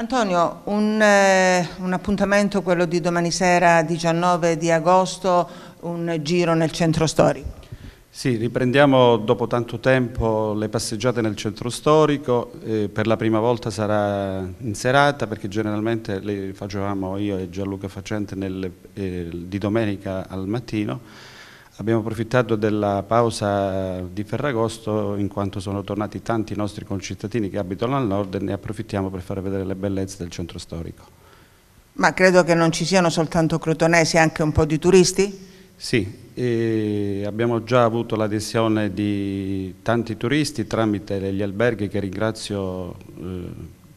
Antonio, un, eh, un, appuntamento, quello di domani sera 19 di agosto, un giro nel centro storico. Sì, riprendiamo dopo tanto tempo le passeggiate nel centro storico, eh, per la prima volta sarà in serata perché generalmente le facevamo io e Gianluca Facente nel, eh, di domenica al mattino Abbiamo approfittato della pausa eh, di Ferragosto in quanto sono tornati tanti nostri concittadini che abitano al nord e ne approfittiamo per far vedere le bellezze del centro storico. Ma credo che non ci siano soltanto crotonesi, anche un po' di turisti? Sì, abbiamo già avuto l'adesione di tanti turisti tramite gli alberghi che ringrazio eh,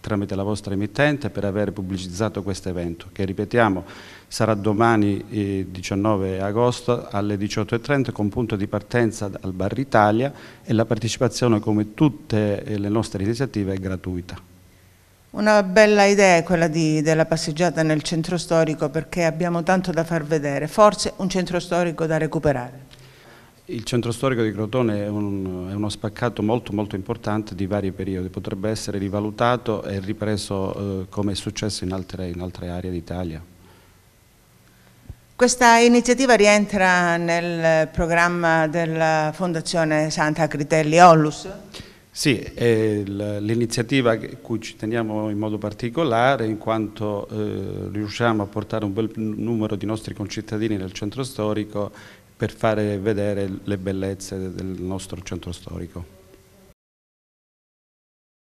tramite la vostra emittente per aver pubblicizzato questo evento che ripetiamo sarà domani 19 eh, agosto alle 18.30 con punto di partenza al Bar Italia e la partecipazione come tutte eh, le nostre iniziative è gratuita. Una bella idea è quella di, della passeggiata nel centro storico perché abbiamo tanto da far vedere, forse un centro storico da recuperare. Il centro storico di Crotone è, un, è, uno spaccato molto molto importante di vari periodi, potrebbe essere rivalutato e ripreso eh, come è successo in altre, in altre aree d'Italia. Questa iniziativa rientra nel programma della Fondazione Santa Critelli Ollus? Sì, è l'iniziativa cui ci teniamo in modo particolare in quanto eh, riusciamo a portare un bel numero di nostri concittadini nel centro storico per fare vedere le bellezze del nostro centro storico.